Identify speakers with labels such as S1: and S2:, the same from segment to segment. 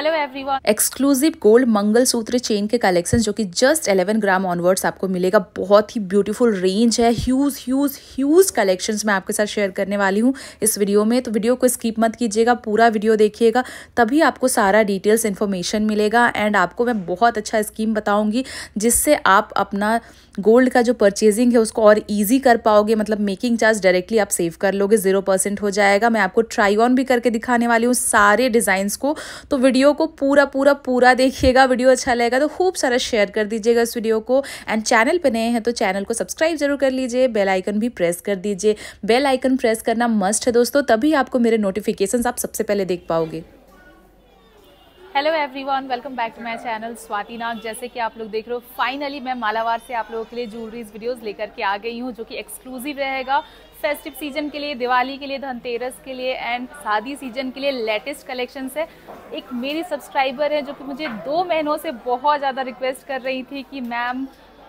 S1: hello everyone exclusive gold mangalsutra chain के collection जो कि जस्ट 11 ग्राम ऑनवर्ड्स आपको मिलेगा बहुत ही ब्यूटीफुल रेंज है ह्यूज ह्यूज ह्यूज कलेक्शन मैं आपके साथ शेयर करने वाली हूँ इस वीडियो में तो वीडियो को स्किप मत कीजिएगा पूरा वीडियो देखिएगा तभी आपको सारा डिटेल्स इन्फॉर्मेशन मिलेगा एंड आपको मैं बहुत अच्छा स्कीम बताऊँगी जिससे आप अपना गोल्ड का जो परचेजिंग है उसको और ईजी कर पाओगे मतलब मेकिंग चार्ज डायरेक्टली आप सेव कर लोगे जीरो परसेंट हो जाएगा मैं आपको ट्राई ऑन भी करके दिखाने वाली हूँ सारे डिजाइन को तो वीडियो वीडियो को पूरा पूरा पूरा देखिएगा वीडियो अच्छा लगेगा तो खूब सारा शेयर कर दीजिएगा इस वीडियो को एंड चैनल पर नए हैं तो चैनल को सब्सक्राइब जरूर कर लीजिए बेल आइकन भी प्रेस कर दीजिए बेल आइकन प्रेस करना मस्ट है दोस्तों तभी आपको मेरे नोटिफिकेशन आप सबसे पहले देख पाओगे hello everyone welcome back to my channel Swati Nag जैसे कि आप लोग देख रहे हो फाइनली मैं मालावार से आप लोगों के लिए ज्वेलरीज वीडियोस लेकर के आ गई हूँ जो कि एक्सक्लूसिव रहेगा फेस्टिव सीजन के लिए दिवाली के लिए धनतेरस के लिए एंड शादी सीजन के लिए लेटेस्ट कलेक्शन है एक मेरी सब्सक्राइबर है जो कि मुझे दो महीनों से बहुत ज़्यादा रिक्वेस्ट कर रही थी कि मैम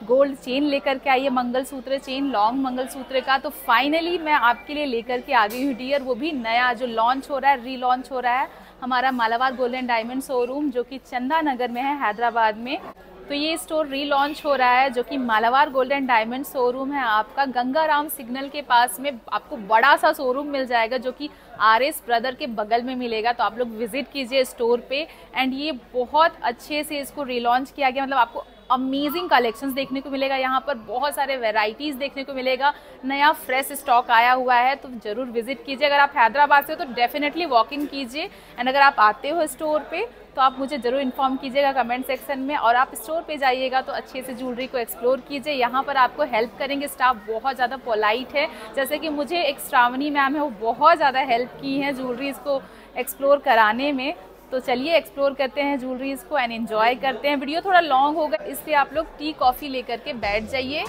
S1: गोल्ड चेन लेकर के आइए मंगलसूत्र चेन लॉन्ग मंगलसूत्र का तो फाइनली मैं आपके लिए लेकर के आ गई हूँ डियर वो भी नया जो लॉन्च हो रहा है रीलॉन्च हो रहा है हमारा Malabar gold and diamond showroom जो कि चंदा नगर में है हैदराबाद में तो ये स्टोर रीलॉन्च हो रहा है जो कि Malabar gold and diamond showroom है आपका गंगाराम सिग्नल के पास में आपको बड़ा सा शोरूम मिल जाएगा जो कि आर एस ब्रदर के बगल में मिलेगा तो आप लोग विजिट कीजिए स्टोर पे एंड ये बहुत अच्छे से इसको रीलॉन्च किया गया मतलब आपको अमेजिंग कलेक्शंस देखने को मिलेगा यहाँ पर बहुत सारे वेराइटीज़ देखने को मिलेगा नया फ्रेश स्टॉक आया हुआ है तो ज़रूर विजिट कीजिए अगर आप हैदराबाद से हो तो डेफिनेटली वॉक इन कीजिए एंड अगर आप आते हो स्टोर पर तो आप मुझे ज़रूर इन्फॉर्म कीजिएगा कमेंट सेक्शन में और आप स्टोर पे जाइएगा तो अच्छे से ज्वेलरी को एक्सप्लोर कीजिए यहाँ पर आपको हेल्प करेंगे स्टाफ बहुत ज़्यादा पोलाइट है जैसे कि मुझे एक श्रावणी मैम है वो बहुत ज़्यादा हेल्प की हैं ज्वेलरीज को एक्सप्लोर कराने में तो चलिए एक्सप्लोर करते हैं ज्वेलरीज को एंड एंजॉय करते हैं वीडियो थोड़ा लॉन्ग होगा इसलिए आप लोग टी कॉफ़ी लेकर के बैठ जाइए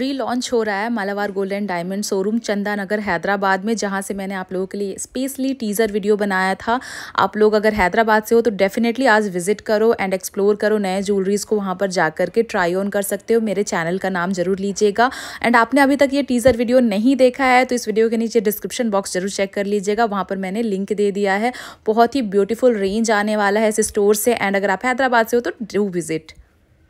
S1: रीलॉन्च हो रहा है Malabar gold and diamond showroom Chanda Nagar Hyderabad में जहाँ से मैंने आप लोगों के लिए स्पेशली टीज़र वीडियो बनाया था आप लोग अगर हैदराबाद से हो तो डेफिनेटली आज विजिट करो एंड एक्सप्लोर करो नए ज्वेलरीज़ को वहाँ पर जा करके ट्राई ऑन कर सकते हो मेरे चैनल का नाम जरूर लीजिएगा एंड आपने अभी तक ये टीज़र वीडियो नहीं देखा है तो इस वीडियो के नीचे डिस्क्रिप्शन बॉक्स जरूर चेक कर लीजिएगा वहाँ पर मैंने लिंक दे दिया है बहुत ही ब्यूटीफुल रेंज आने वाला है इस स्टोर से एंड अगर आप हैदराबाद से हो तो डू विज़िट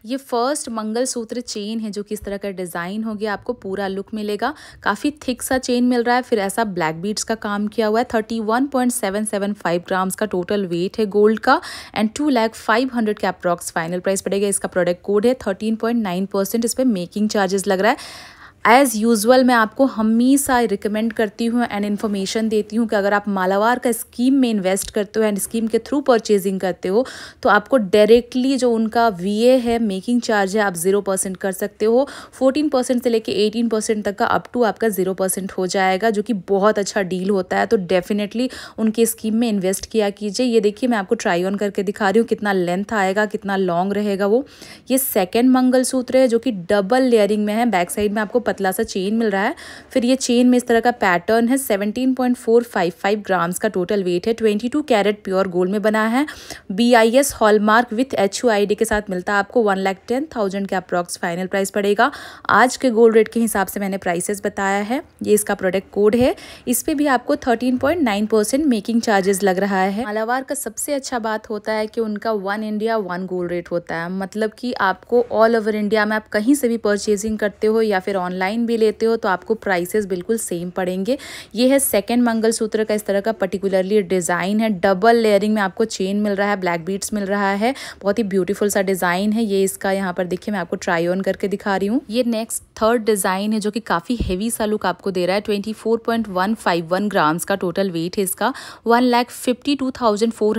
S1: ये फर्स्ट मंगलसूत्र चेन है जो कि इस तरह का डिज़ाइन हो गया आपको पूरा लुक मिलेगा काफ़ी थिक सा चेन मिल रहा है फिर ऐसा ब्लैक बीड्स का काम किया हुआ है thirty one point seven seven five grams का टोटल वेट है गोल्ड का and two lakh five hundred के अप्रॉक्स फाइनल प्राइस पड़ेगा इसका प्रोडक्ट कोड है थर्टीन पॉइंट नाइन परसेंट इस पर मेकिंग चार्जेस लग रहा है एज़ यूजल मैं आपको हमेशा रिकमेंड करती हूँ एंड इन्फॉर्मेशन देती हूँ कि अगर आप मालावार का स्कीम में इन्वेस्ट करते हो एंड स्कीम के थ्रू परचेजिंग करते हो तो आपको डायरेक्टली जो उनका वीए है मेकिंग चार्ज है आप ज़ीरो परसेंट कर सकते हो फोर्टीन परसेंट से लेके एटीन परसेंट तक का अप टू आपका ज़ीरो परसेंट हो जाएगा जो कि बहुत अच्छा डील होता है तो डेफिनेटली उनके स्कीम में इन्वेस्ट किया कीजिए ये देखिए मैं आपको ट्राई ऑन करके दिखा रही हूँ कितना लेंथ आएगा कितना लॉन्ग रहेगा वो ये सेकेंड सूत्र है जो कि डबल लेयरिंग में है बैक साइड में आपको पतला सा चेन मिल रहा है फिर ये चेन में इस तरह का पैटर्न है 17.455 ग्राम्स का टोटल वेट है 22 कैरेट प्योर गोल्ड में बना है B I S hallmark with H D के साथ मिलता है आपको वन लाख टेन थाउजेंड के अप्रॉक्स फाइनल प्राइस पड़ेगा आज के गोल्ड रेट के हिसाब से मैंने प्राइसेस बताया है ये इसका प्रोडक्ट कोड है इस पर भी आपको thirteen point nine percent making charges लग रहा है मालावार का सबसे अच्छा बात होता है कि उनका one India one gold rate होता है मतलब कि आपको ऑल ओवर इंडिया में आप कहीं से भी परचेजिंग करते हो या फिर ऑनलाइन ऑनलाइन भी लेते हो तो आपको प्राइसेस बिल्कुल सेम पड़ेंगे ये है सेकेंड मंगलसूत्र का इस तरह का पर्टिकुलरली डिज़ाइन है डबल लेयरिंग में आपको चेन मिल रहा है ब्लैक बीट्स मिल रहा है बहुत ही ब्यूटीफुल सा डिज़ाइन है ये इसका यहाँ पर देखिए मैं आपको ट्राई ऑन करके दिखा रही हूँ ये नेक्स्ट थर्ड डिज़ाइन है जो कि काफ़ी हेवी सा लुक आपको दे रहा है ट्वेंटी ग्राम्स का टोटल वेट है इसका one lakh fifty two thousand four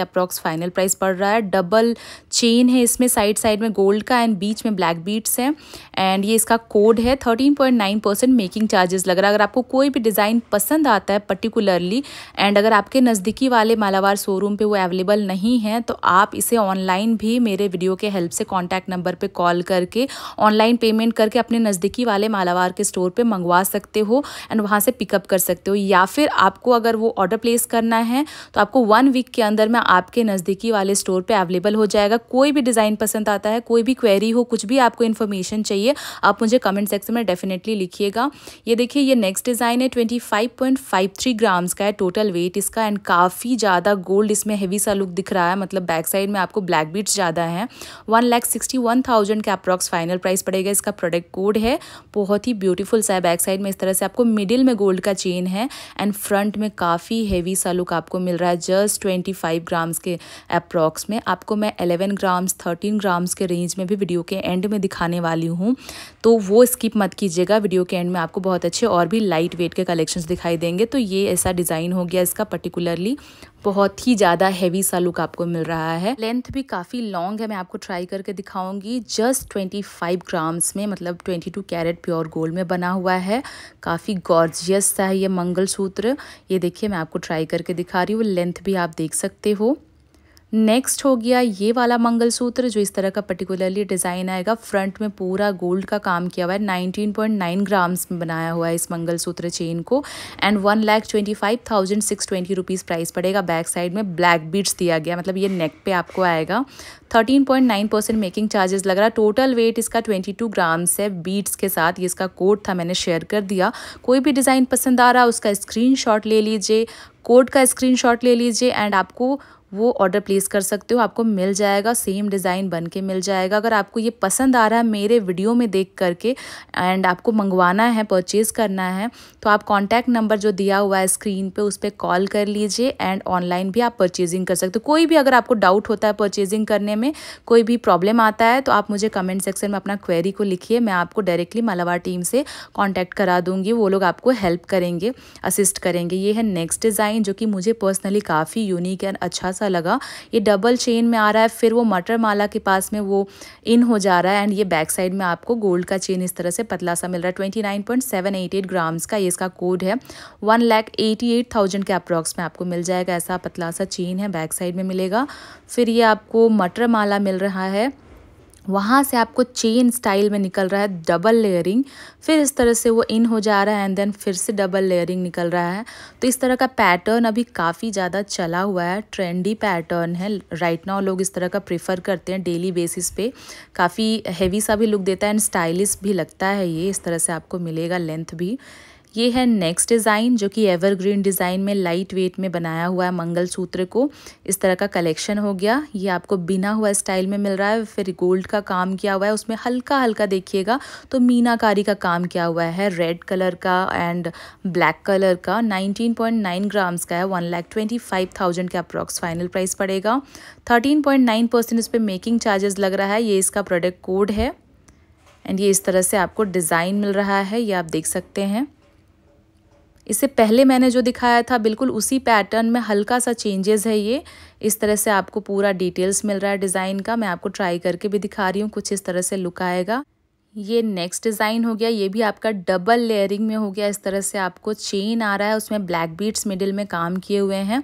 S1: approx final price पड़ रहा है डबल चेन है इसमें साइड साइड में गोल्ड का एंड बीच में ब्लैक बीट्स है एंड ये इसका इसका कोड है 13.9 परसेंट मेकिंग चार्जेस लग रहा है अगर आपको कोई भी डिज़ाइन पसंद आता है पर्टिकुलरली एंड अगर आपके नज़दीकी वाले मालावार शोरूम पे वो अवेलेबल नहीं है तो आप इसे ऑनलाइन भी मेरे वीडियो के हेल्प से कॉन्टैक्ट नंबर पर कॉल करके ऑनलाइन पेमेंट करके अपने नज़दीकी वाले मालावार के स्टोर पर मंगवा सकते हो एंड वहाँ से पिकअप कर सकते हो या फिर आपको अगर वो ऑर्डर प्लेस करना है तो आपको वन वीक के अंदर में आपके नज़दीकी वाले स्टोर पर अवेलेबल हो जाएगा कोई भी डिज़ाइन पसंद आता है कोई भी क्वेरी हो कुछ भी आपको इन्फॉर्मेशन चाहिए आप आप मुझे कमेंट सेक्शन में डेफिनेटली लिखिएगा ये देखिए ये नेक्स्ट डिज़ाइन है twenty five point five three grams का है टोटल वेट इसका एंड काफ़ी ज़्यादा गोल्ड इसमें हैवी सा लुक दिख रहा है मतलब बैक साइड में आपको ब्लैक बीट्स ज़्यादा हैं one lakh sixty one thousand का अप्रॉक्स फाइनल प्राइस पड़ेगा इसका प्रोडक्ट कोड है बहुत ही ब्यूटीफुल सा है बैक साइड में इस तरह से आपको मिडिल में गोल्ड का चेन है एंड फ्रंट में काफ़ी हैवी सा लुक आपको मिल रहा है जस्ट ट्वेंटी फाइव ग्राम्स के अप्रॉक्स में आपको मैं एलेवन ग्राम्स थर्टीन ग्राम्स के रेंज में भी वीडियो के एंड में दिखाने वाली हूँ तो तो वो स्किप मत कीजिएगा वीडियो के एंड में आपको बहुत अच्छे और भी लाइट वेट के कलेक्शंस दिखाई देंगे तो ये ऐसा डिज़ाइन हो गया इसका पर्टिकुलरली बहुत ही ज़्यादा हैवी सा लुक आपको मिल रहा है लेंथ भी काफ़ी लॉन्ग है मैं आपको ट्राई करके दिखाऊंगी जस्ट ट्वेंटी फाइव ग्राम्स में मतलब twenty two carat pure gold में बना हुआ है काफ़ी गॉर्जियस सा है ये मंगलसूत्र ये देखिए मैं आपको ट्राई करके दिखा रही हूँ लेंथ भी आप देख सकते हो नेक्स्ट हो गया ये वाला मंगलसूत्र जो इस तरह का पर्टिकुलरली डिज़ाइन आएगा फ्रंट में पूरा गोल्ड का काम किया हुआ है 19.9 ग्राम्स में बनाया हुआ है इस मंगलसूत्र चेन को and one lakh twenty five thousand six twenty rupees price पड़ेगा बैक साइड में ब्लैक बीड्स दिया गया मतलब ये नेक पे आपको आएगा 13.9 परसेंट मेकिंग चार्जेस लग रहा टोटल वेट इसका 22 ग्राम्स है बीट्स के साथ ये इसका कोड था मैंने शेयर कर दिया कोई भी डिज़ाइन पसंद आ रहा उसका स्क्रीनशॉट ले लीजिए कोड का स्क्रीनशॉट ले लीजिए एंड आपको वो ऑर्डर प्लेस कर सकते हो आपको मिल जाएगा सेम डिज़ाइन बन के मिल जाएगा अगर आपको ये पसंद आ रहा है मेरे वीडियो में देख करके एंड आपको मंगवाना है परचेज़ करना है तो आप कॉन्टैक्ट नंबर जो दिया हुआ है स्क्रीन पे उस पर कॉल कर लीजिए एंड ऑनलाइन भी आप परचेजिंग कर सकते हो कोई भी अगर आपको डाउट होता है परचेजिंग करने में कोई भी प्रॉब्लम आता है तो आप मुझे कमेंट सेक्शन में अपना क्वेरी को लिखिए मैं आपको डायरेक्टली मलाबार टीम से कॉन्टैक्ट करा दूँगी वो लोग आपको हेल्प करेंगे असिस्ट करेंगे ये है नेक्स्ट डिज़ाइन जो कि मुझे पर्सनली काफ़ी यूनिक एंड अच्छा सा लगा ये डबल चेन में आ रहा है फिर वो मटर माला के पास में वो इन हो जा रहा है एंड ये बैक साइड में आपको गोल्ड का चेन इस तरह से पतला सा मिल रहा है twenty nine point seven eight eight grams का ये इसका कोड है one lakh eighty eight thousand के अप्रॉक्स में आपको मिल जाएगा ऐसा पतला सा चेन है बैक साइड में मिलेगा फिर ये आपको मटर माला मिल रहा है वहाँ से आपको चेन स्टाइल में निकल रहा है डबल लेयरिंग फिर इस तरह से वो इन हो जा रहा है एंड देन फिर से डबल लेयरिंग निकल रहा है तो इस तरह का पैटर्न अभी काफ़ी ज़्यादा चला हुआ है ट्रेंडी पैटर्न है राइट नाउ लोग इस तरह का प्रेफर करते हैं डेली बेसिस पे काफ़ी हैवी सा भी लुक देता है एंड स्टाइलिश भी लगता है ये इस तरह से आपको मिलेगा लेंथ भी ये है नेक्स्ट डिज़ाइन जो कि एवरग्रीन डिज़ाइन में लाइट वेट में बनाया हुआ है मंगलसूत्र को इस तरह का कलेक्शन हो गया ये आपको बिना हुआ स्टाइल में मिल रहा है फिर गोल्ड का काम किया हुआ है उसमें हल्का हल्का देखिएगा तो मीनाकारी का काम किया हुआ है रेड कलर का एंड ब्लैक कलर का 19.9 ग्राम्स का है one lakh twenty five thousand का अप्रॉक्स फाइनल प्राइस पड़ेगा 13.9 परसेंट इस पर मेकिंग चार्जेस लग रहा है ये इसका प्रोडक्ट कोड है एंड ये इस तरह से आपको डिज़ाइन मिल रहा है ये आप देख सकते हैं इससे पहले मैंने जो दिखाया था बिल्कुल उसी पैटर्न में हल्का सा चेंजेस है ये इस तरह से आपको पूरा डिटेल्स मिल रहा है डिज़ाइन का मैं आपको ट्राई करके भी दिखा रही हूँ कुछ इस तरह से लुक आएगा ये नेक्स्ट डिज़ाइन हो गया ये भी आपका डबल लेयरिंग में हो गया इस तरह से आपको चेन आ रहा है उसमें ब्लैक बीट्स मिडिल में काम किए हुए हैं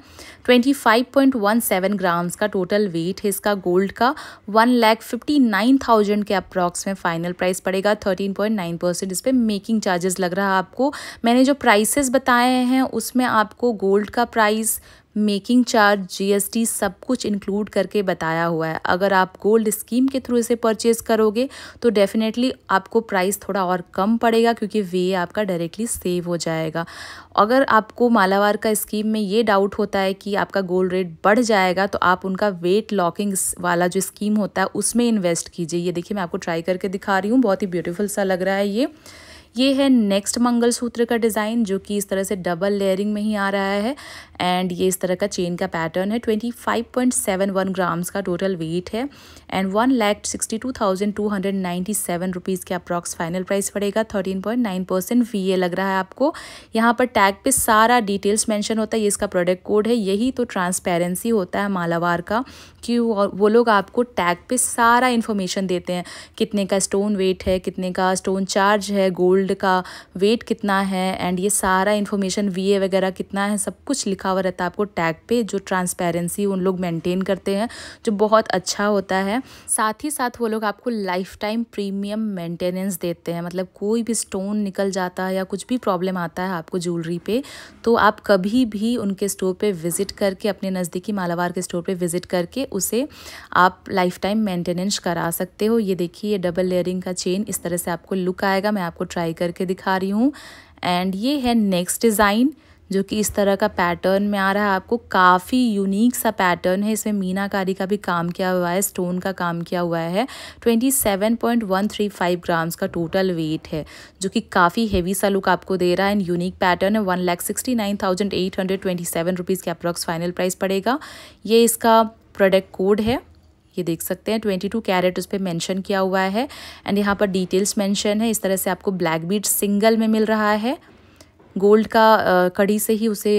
S1: 25.17 ग्राम्स का टोटल वेट है इसका गोल्ड का one lakh fifty nine thousand के अप्रॉक्स में फ़ाइनल प्राइस पड़ेगा 13.9 परसेंट इस पर मेकिंग चार्जेस लग रहा है आपको मैंने जो प्राइसेस बताए हैं उसमें आपको गोल्ड का प्राइस मेकिंग चार्ज जीएसटी सब कुछ इंक्लूड करके बताया हुआ है अगर आप गोल्ड स्कीम के थ्रू इसे परचेज करोगे तो डेफिनेटली आपको प्राइस थोड़ा और कम पड़ेगा क्योंकि वे आपका डायरेक्टली सेव हो जाएगा अगर आपको मालावार का स्कीम में ये डाउट होता है कि आपका गोल्ड रेट बढ़ जाएगा तो आप उनका वेट लॉकिंग वाला जो स्कीम होता है उसमें इन्वेस्ट कीजिए ये देखिए मैं आपको ट्राई करके दिखा रही हूँ बहुत ही ब्यूटीफुल सा लग रहा है ये ये है नेक्स्ट मंगलसूत्र का डिज़ाइन जो कि इस तरह से डबल लेयरिंग में ही आ रहा है एंड ये इस तरह का चेन का पैटर्न है twenty five point seven one grams का टोटल वेट है and one lakh sixty two thousand two hundred ninety seven rupees के अप्रॉक्स फाइनल प्राइस पड़ेगा thirteen point nine percent V A लग रहा है आपको यहाँ पर टैग पे सारा डिटेल्स मैंशन होता है ये इसका प्रोडक्ट कोड है यही तो ट्रांसपेरेंसी होता है मालावार का कि वो लोग आपको टैग पे सारा इन्फॉर्मेशन देते हैं कितने का स्टोन वेट है कितने का स्टोन चार्ज है गोल्ड का वेट कितना है एंड ये सारा इन्फॉर्मेशन वी वगैरह कितना है सब कुछ लिखा लिखा हुआ रहता है आपको टैग पे जो ट्रांसपेरेंसी उन लोग मेंटेन करते हैं जो बहुत अच्छा होता है साथ ही साथ वो लोग आपको लाइफ टाइम प्रीमियम मेंटेनेंस देते हैं मतलब कोई भी स्टोन निकल जाता है या कुछ भी प्रॉब्लम आता है आपको ज्वेलरी पे तो आप कभी भी उनके स्टोर पे विज़िट करके अपने नज़दीकी मालावार के स्टोर पे विज़िट करके उसे आप लाइफ टाइम मेंटेनेंस करा सकते हो ये देखिए ये डबल लेयरिंग का चेन इस तरह से आपको लुक आएगा मैं आपको ट्राई करके दिखा रही हूँ एंड ये है नेक्स्ट डिज़ाइन जो कि इस तरह का पैटर्न में आ रहा है आपको काफ़ी यूनिक सा पैटर्न है इसमें मीनाकारी का भी काम किया हुआ है स्टोन का काम किया हुआ है 27.135 ग्राम्स का टोटल वेट है जो कि काफ़ी हेवी सा लुक आपको दे रहा है एंड यूनिक पैटर्न है one lakh sixty nine thousand eight hundred twenty seven rupees के अप्रॉक्स फाइनल प्राइस पड़ेगा ये इसका प्रोडक्ट कोड है ये देख सकते हैं ट्वेंटी टू कैरेट उस पर मैंशन किया हुआ है एंड यहाँ पर डिटेल्स मैंशन है इस तरह से आपको ब्लैक बीट सिंगल में मिल रहा है गोल्ड का कड़ी से ही उसे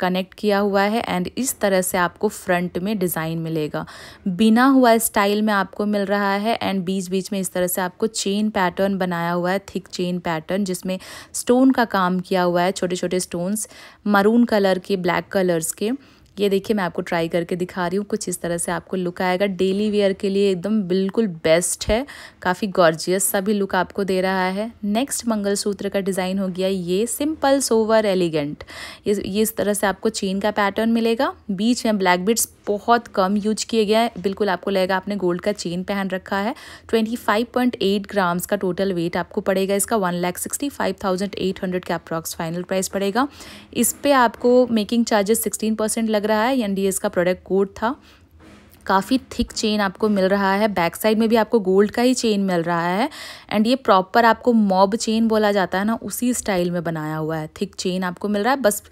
S1: कनेक्ट किया हुआ है एंड इस तरह से आपको फ्रंट में डिज़ाइन मिलेगा बिना हुआ स्टाइल में आपको मिल रहा है एंड बीच बीच में इस तरह से आपको चेन पैटर्न बनाया हुआ है थिक चेन पैटर्न जिसमें स्टोन का काम किया हुआ है छोटे छोटे स्टोन्स मरून कलर के ब्लैक कलर्स के ये देखिए मैं आपको ट्राई करके दिखा रही हूँ कुछ इस तरह से आपको लुक आएगा डेली वेयर के लिए एकदम बिल्कुल बेस्ट है काफ़ी गॉर्जियस सा भी लुक आपको दे रहा है नेक्स्ट मंगलसूत्र का डिज़ाइन हो गया ये सिंपल सोवर एलिगेंट ये ये इस तरह से आपको चेन का पैटर्न मिलेगा बीच में ब्लैक बिट्स बहुत कम यूज किए गए हैं बिल्कुल आपको लगेगा आपने गोल्ड का चेन पहन रखा है एट ग्राम्स का टोटल वेट आपको पड़ेगा इसका one lakh sixty five thousand eight hundred का अप्रॉक्स फाइनल प्राइस पड़ेगा इस पर आपको मेकिंग चार्जेस सिक्सटीन परसेंट लग रहा है एन का प्रोडक्ट कोड था काफ़ी थिक चेन आपको मिल रहा है बैक साइड में भी आपको गोल्ड का ही चेन मिल रहा है एंड ये प्रॉपर आपको मॉब चेन बोला जाता है ना उसी स्टाइल में बनाया हुआ है थिक चेन आपको मिल रहा है बस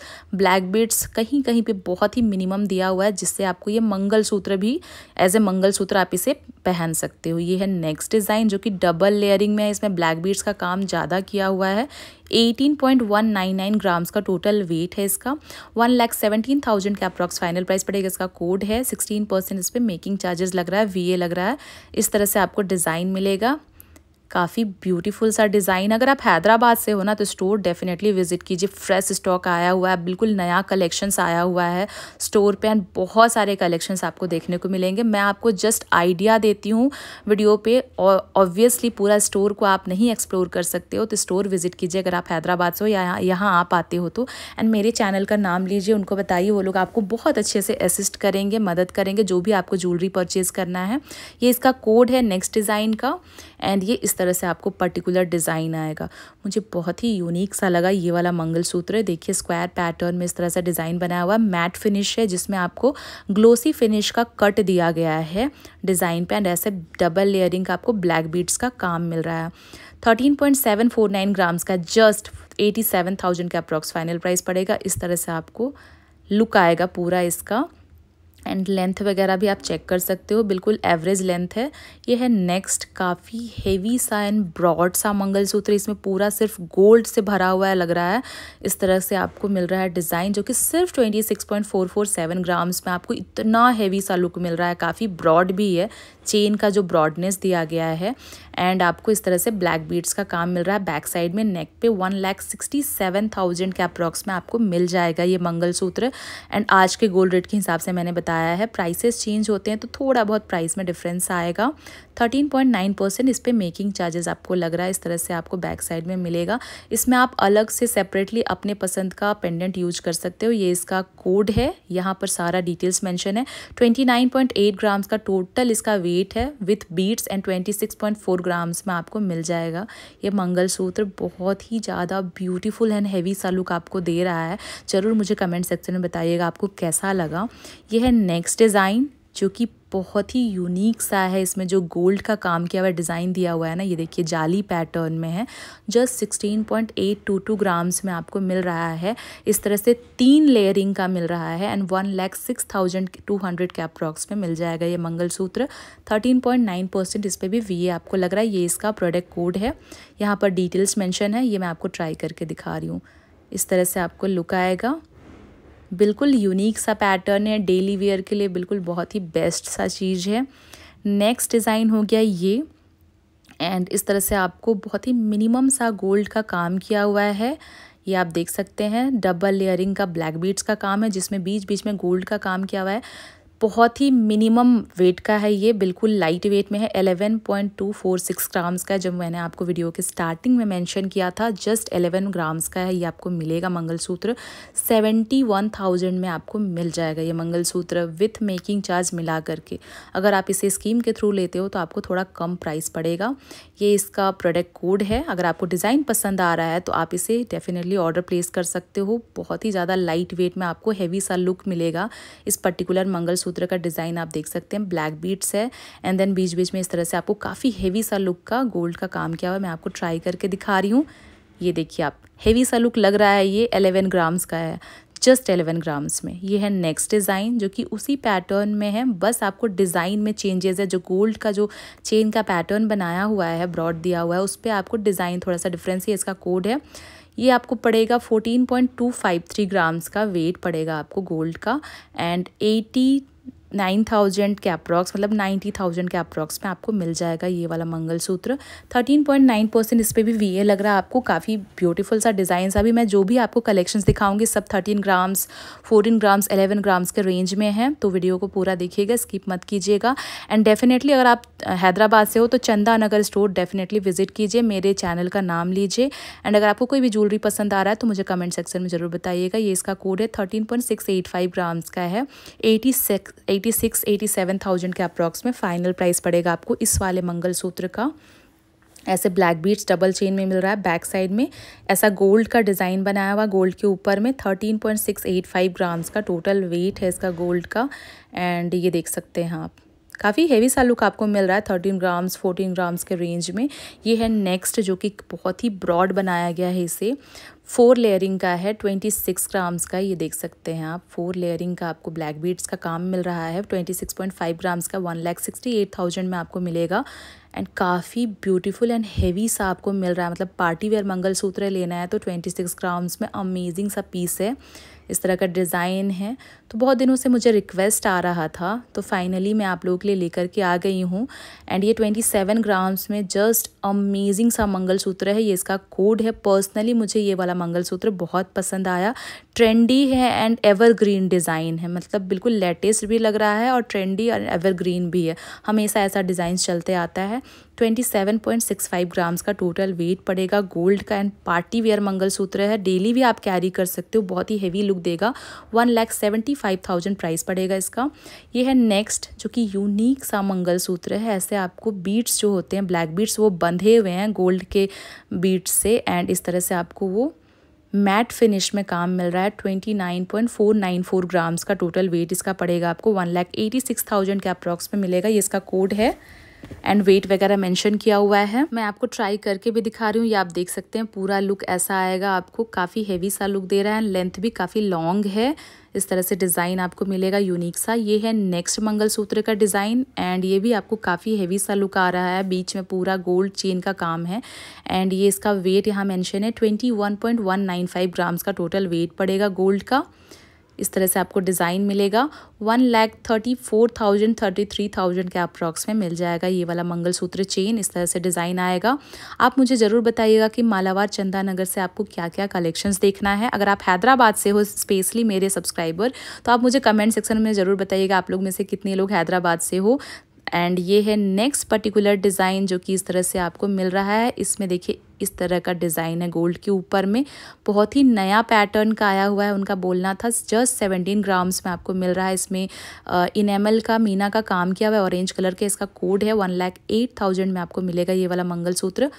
S1: ब्लैक बीट्स कहीं कहीं पे बहुत ही मिनिमम दिया हुआ है जिससे आपको ये मंगलसूत्र भी एज ए मंगलसूत्र आप इसे पहन सकते हो ये है नेक्स्ट डिज़ाइन जो कि डबल लेयरिंग में है इसमें ब्लैक बीट्स का काम ज़्यादा किया हुआ है 18.199 ग्राम्स का टोटल वेट है इसका वन लैख सेवेंटीन थाउजेंड का अप्रॉक्स फाइनल प्राइस पड़ेगा इसका कोड है सिक्सटीन परसेंट इस पर मेकिंग चार्जेस लग रहा है वी लग रहा है इस तरह से आपको डिज़ाइन मिलेगा काफ़ी ब्यूटीफुल सा डिज़ाइन अगर आप हैदराबाद से हो ना तो स्टोर डेफिनेटली विजिट कीजिए फ्रेश स्टॉक आया हुआ है बिल्कुल नया कलेक्शंस आया हुआ है स्टोर पे एंड बहुत सारे कलेक्शंस आपको देखने को मिलेंगे मैं आपको जस्ट आइडिया देती हूँ वीडियो पे और ऑब्वियसली पूरा स्टोर को आप नहीं एक्सप्लोर कर सकते हो तो स्टोर विजिट कीजिए अगर आप हैदराबाद से हो या यहाँ आप आते हो तो एंड मेरे चैनल का नाम लीजिए उनको बताइए वो लोग आपको बहुत अच्छे से असिस्ट करेंगे मदद करेंगे जो भी आपको ज्वेलरी परचेज़ करना है ये इसका कोड है नेक्स्ट डिज़ाइन का एंड ये इस तरह से आपको पर्टिकुलर डिज़ाइन आएगा मुझे बहुत ही यूनिक सा लगा ये वाला मंगलसूत्र देखिए स्क्वायर पैटर्न में इस तरह से डिज़ाइन बनाया हुआ मैट फिनिश है जिसमें आपको ग्लोसी फिनिश का कट दिया गया है डिज़ाइन पे एंड ऐसे डबल लेयरिंग का आपको ब्लैक बीड्स का काम मिल रहा है thirteen point seven four nine grams का जस्ट एटी सेवन थाउजेंड का अप्रॉक्स फाइनल प्राइस पड़ेगा इस तरह से आपको लुक आएगा पूरा इसका एंड लेंथ वगैरह भी आप चेक कर सकते हो बिल्कुल एवरेज लेंथ है ये है नेक्स्ट काफ़ी हेवी सा एंड ब्रॉड सा मंगलसूत्र इसमें पूरा सिर्फ गोल्ड से भरा हुआ है लग रहा है इस तरह से आपको मिल रहा है डिज़ाइन जो कि सिर्फ twenty six point four four seven grams में आपको इतना हैवी सा लुक मिल रहा है काफ़ी ब्रॉड भी है चेन का जो ब्रॉडनेस दिया गया है एंड आपको इस तरह से ब्लैक बीड्स का काम मिल रहा है बैक साइड में नेक पे one lakh sixty seven thousand के अप्रॉक्स में आपको मिल जाएगा ये मंगलसूत्र एंड आज के गोल्ड रेट के हिसाब से मैंने बताया आया है प्राइसेस चेंज होते हैं तो थोड़ा बहुत प्राइस में डिफरेंस आएगा 13.9 परसेंट इस पर मेकिंग चार्जेस आपको लग रहा है इस तरह से आपको बैक साइड में मिलेगा इसमें आप अलग से सेपरेटली अपने पसंद का पेंडेंट यूज कर सकते हो ये इसका कोड है यहाँ पर सारा डिटेल्स मैंशन है ट्वेंटी नाइन का टोटल इसका वेट है with beads and twenty grams में आपको मिल जाएगा ये मंगलसूत्र बहुत ही ज़्यादा ब्यूटीफुल एंड हैवी सा लुक आपको दे रहा है ज़रूर मुझे कमेंट सेक्शन में बताइएगा आपको कैसा लगा यह है नेक्स्ट डिज़ाइन जो कि बहुत ही यूनिक सा है इसमें जो गोल्ड का काम किया हुआ डिज़ाइन दिया हुआ है ना ये देखिए जाली पैटर्न में है जस्ट 16.822 ग्राम्स में आपको मिल रहा है इस तरह से तीन लेयरिंग का मिल रहा है and one lakh six thousand two hundred के अप्रॉक्स में मिल जाएगा ये मंगलसूत्र नाइन परसेंट इस पर भी वी आपको लग रहा है ये इसका प्रोडक्ट कोड है यहाँ पर डिटेल्स मैंशन है ये मैं आपको ट्राई करके दिखा रही हूँ इस तरह से आपको लुक आएगा बिल्कुल यूनिक सा पैटर्न है डेली वेयर के लिए बिल्कुल बहुत ही बेस्ट सा चीज़ है नेक्स्ट डिज़ाइन हो गया ये एंड इस तरह से आपको बहुत ही मिनिमम सा गोल्ड का काम किया हुआ है ये आप देख सकते हैं डबल लेयरिंग का ब्लैक बीट्स का काम है जिसमें बीच बीच में गोल्ड का काम किया हुआ है बहुत ही मिनिमम वेट का है ये बिल्कुल लाइट वेट में है 11.246 ग्राम्स का जब मैंने आपको वीडियो के स्टार्टिंग में मेंशन किया था जस्ट 11 ग्राम्स का है ये आपको मिलेगा मंगलसूत्र 71,000 में आपको मिल जाएगा ये मंगलसूत्र विथ मेकिंग चार्ज मिला करके अगर आप इसे स्कीम के थ्रू लेते हो तो आपको थोड़ा कम प्राइस पड़ेगा ये इसका प्रोडक्ट कोड है अगर आपको डिज़ाइन पसंद आ रहा है तो आप इसे डेफिनेटली ऑर्डर प्लेस कर सकते हो बहुत ही ज़्यादा लाइट वेट में आपको हैवी सा लुक मिलेगा इस पर्टिकुलर मंगलसूत्र सूत्र का डिज़ाइन आप देख सकते हैं ब्लैक बीट्स है एंड देन बीच बीच में इस तरह से आपको काफ़ी हेवी सा लुक का गोल्ड का काम किया हुआ है मैं आपको ट्राई करके दिखा रही हूँ ये देखिए आप हेवी सा लुक लग रहा है ये एलेवन ग्राम्स का है जस्ट एलेवन ग्राम्स में ये है नेक्स्ट डिज़ाइन जो कि उसी पैटर्न में है बस आपको डिज़ाइन में चेंजेस है जो गोल्ड का जो चेन का पैटर्न बनाया हुआ है ब्रॉड दिया हुआ है उस पर आपको डिज़ाइन थोड़ा सा डिफरेंस है इसका कोड है ये आपको पड़ेगा 14.253 ग्राम्स का वेट पड़ेगा आपको गोल्ड का एंड एटी नाइन थाउजेंड के अप्रॉक्स मतलब नाइन्टी थाउजेंड के अप्रॉक्स में आपको मिल जाएगा ये वाला mangalsutra thirteen point nine percent इस पर भी वी लग रहा है आपको काफ़ी ब्यूटीफुल सा डिज़ाइन सा भी मैं जो भी आपको कलेक्शंस दिखाऊंगी सब thirteen grams fourteen grams eleven grams के रेंज में है तो वीडियो को पूरा देखिएगा स्किप मत कीजिएगा एंड डेफिनेटली अगर आप हैदराबाद से हो तो चंदा नगर स्टोर डेफिनेटली विजिट कीजिए मेरे चैनल का नाम लीजिए एंड अगर आपको कोई भी ज्वेलरी पसंद आ रहा है तो मुझे कमेंट सेक्शन में ज़रूर बताइएगा ये इसका कोड है thirteen point six eight five grams का है eighty six eighty six eighty seven thousand के अप्रॉक्स में फाइनल प्राइस पड़ेगा आपको इस वाले मंगलसूत्र का ऐसे ब्लैक बीट्स डबल चेन में मिल रहा है बैक साइड में ऐसा गोल्ड का डिज़ाइन बनाया हुआ गोल्ड के ऊपर में thirteen point six eight five grams का टोटल वेट है इसका गोल्ड का एंड ये देख सकते हैं आप काफ़ी हेवी सा लुक आपको मिल रहा है थर्टीन ग्राम्स फोर्टीन ग्राम्स के रेंज में ये है नेक्स्ट जो कि बहुत ही ब्रॉड बनाया गया है इसे फोर लेयरिंग का है ट्वेंटी सिक्स ग्राम्स का ये देख सकते हैं आप फोर लेयरिंग का आपको ब्लैक बीट्स का काम मिल रहा है twenty six point five grams का one lakh sixty eight thousand में आपको मिलेगा एंड काफ़ी ब्यूटीफुल एंड हैवी सा आपको मिल रहा है मतलब पार्टी वेयर मंगलसूत्र लेना है तो ट्वेंटी सिक्स ग्राम्स में अमेजिंग सा पीस है इस तरह का डिज़ाइन है तो बहुत दिनों से मुझे रिक्वेस्ट आ रहा था तो फाइनली मैं आप लोगों के लिए लेकर के आ गई हूँ एंड ये ट्वेंटी सेवन ग्राम्स में जस्ट अमेजिंग सा मंगलसूत्र है ये इसका कोड है पर्सनली मुझे ये वाला मंगलसूत्र बहुत पसंद आया ट्रेंडी है एंड एवरग्रीन डिज़ाइन है मतलब बिल्कुल लेटेस्ट भी लग रहा है और ट्रेंडी और एवरग्रीन भी है हमेशा ऐसा डिज़ाइन चलते आता है 27.65 ग्राम्स का टोटल वेट पड़ेगा गोल्ड का एंड पार्टी वेयर मंगलसूत्र है डेली भी आप कैरी कर सकते हो बहुत ही हेवी लुक देगा one lakh seventy five thousand price पड़ेगा इसका ये है नेक्स्ट जो कि यूनिक सा मंगलसूत्र है ऐसे आपको बीट्स जो होते हैं ब्लैक बीट्स वो बंधे हुए हैं गोल्ड के बीट्स से एंड इस तरह से आपको वो मैट फिनिश में काम मिल रहा है twenty nine point four nine four grams का टोटल वेट इसका पड़ेगा आपको one lakh eighty six thousand के अप्रॉक्स में मिलेगा ये इसका कोड है एंड वेट वगैरह मेंशन किया हुआ है मैं आपको ट्राई करके भी दिखा रही हूँ ये आप देख सकते हैं पूरा लुक ऐसा आएगा आपको काफ़ी हेवी सा लुक दे रहा है लेंथ भी काफ़ी लॉन्ग है इस तरह से डिज़ाइन आपको मिलेगा यूनिक सा ये है नेक्स्ट मंगलसूत्र का डिज़ाइन एंड ये भी आपको काफ़ी हेवी सा लुक आ रहा है बीच में पूरा गोल्ड चेन का काम है एंड ये इसका वेट यहाँ मैंशन है twenty one point one nine five grams का टोटल वेट पड़ेगा गोल्ड का इस तरह से आपको डिज़ाइन मिलेगा one lakh thirty four thousand thirty three thousand के अप्रॉक्स में मिल जाएगा ये वाला मंगलसूत्र चेन इस तरह से डिज़ाइन आएगा आप मुझे ज़रूर बताइएगा कि मालावार चंदानगर से आपको क्या क्या कलेक्शंस देखना है अगर आप हैदराबाद से हो स्पेशली मेरे सब्सक्राइबर तो आप मुझे कमेंट सेक्शन में ज़रूर बताइएगा आप लोग में से कितने लोग हैदराबाद से हो एंड ये है नेक्स्ट पर्टिकुलर डिज़ाइन जो कि इस तरह से आपको मिल रहा है इसमें देखिए इस तरह का डिज़ाइन है गोल्ड के ऊपर में बहुत ही नया पैटर्न का आया हुआ है उनका बोलना था जस्ट सेवेंटीन ग्राम्स में आपको मिल रहा है इसमें इनेमल का मीना का काम किया हुआ है ऑरेंज कलर के इसका कोड है वन लैख एट थाउजेंड में आपको मिलेगा ये वाला मंगलसूत्र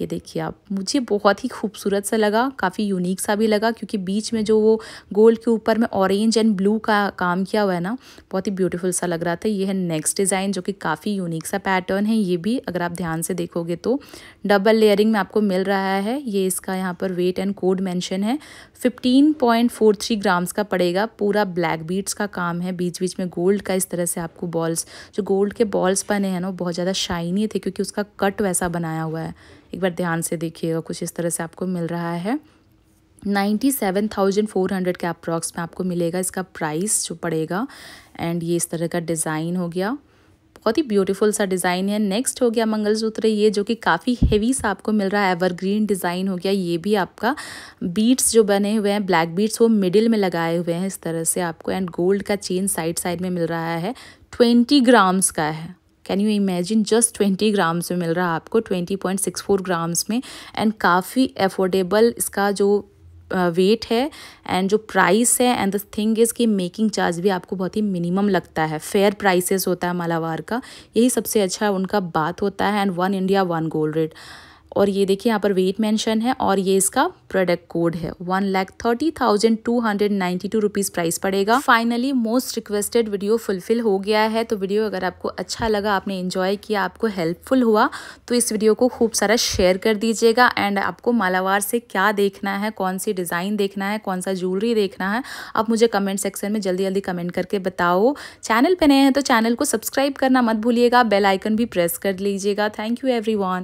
S1: ये देखिए आप मुझे बहुत ही खूबसूरत सा लगा काफ़ी यूनिक सा भी लगा क्योंकि बीच में जो वो गोल्ड के ऊपर में ऑरेंज एंड ब्लू का काम किया हुआ है ना बहुत ही ब्यूटीफुल सा लग रहा था ये है नेक्स्ट डिज़ाइन जो कि काफ़ी यूनिक सा पैटर्न है ये भी अगर आप ध्यान से देखोगे तो डबल लेयरिंग में आपको मिल रहा है ये इसका यहाँ पर वेट एंड कोड मैंशन है फिफ्टीन ग्राम्स का पड़ेगा पूरा ब्लैक बीट्स का काम है बीच बीच में गोल्ड का इस तरह से आपको बॉल्स जो गोल्ड के बॉल्स बने हैं ना वो बहुत ज़्यादा शाइनी थे क्योंकि उसका कट वैसा बनाया हुआ है एक बार ध्यान से देखिएगा कुछ इस तरह से आपको मिल रहा है ninety seven thousand four hundred के अप्रॉक्स में आपको मिलेगा इसका प्राइस जो पड़ेगा एंड ये इस तरह का डिज़ाइन हो गया बहुत ही ब्यूटीफुल सा डिज़ाइन है नेक्स्ट हो गया मंगलसूत्र ये जो कि काफ़ी हेवी सा आपको मिल रहा है एवरग्रीन डिज़ाइन हो गया ये भी आपका बीट्स जो बने हुए हैं ब्लैक बीट्स वो मिडिल में लगाए हुए हैं इस तरह से आपको एंड गोल्ड का चेन साइड साइड में मिल रहा है ट्वेंटी ग्राम्स का है can you imagine just twenty grams में मिल रहा है आपको twenty point six four grams में एंड काफ़ी एफोर्डेबल इसका जो वेट है एंड जो प्राइस है एंड द थिंग इज़ कि मेकिंग चार्ज भी आपको बहुत ही मिनिमम लगता है फेयर प्राइसेस होता है मालावार का यही सबसे अच्छा उनका बात होता है and one India one gold rate और ये देखिए यहाँ पर वेट मेंशन है और ये इसका प्रोडक्ट कोड है one lakh thirty thousand two hundred ninety two rupees price पड़ेगा finally most requested video fulfil हो गया है तो वीडियो अगर आपको अच्छा लगा आपने इन्जॉय किया आपको हेल्पफुल हुआ तो इस वीडियो को खूब सारा शेयर कर दीजिएगा एंड आपको मालावार से क्या देखना है कौन सी डिज़ाइन देखना है कौन सा ज्वेलरी देखना है आप मुझे कमेंट सेक्शन में जल्दी जल्दी कमेंट करके बताओ चैनल पर नए हैं तो चैनल को सब्सक्राइब करना मत भूलिएगा बेल आइकन भी प्रेस कर लीजिएगा थैंक यू एवरी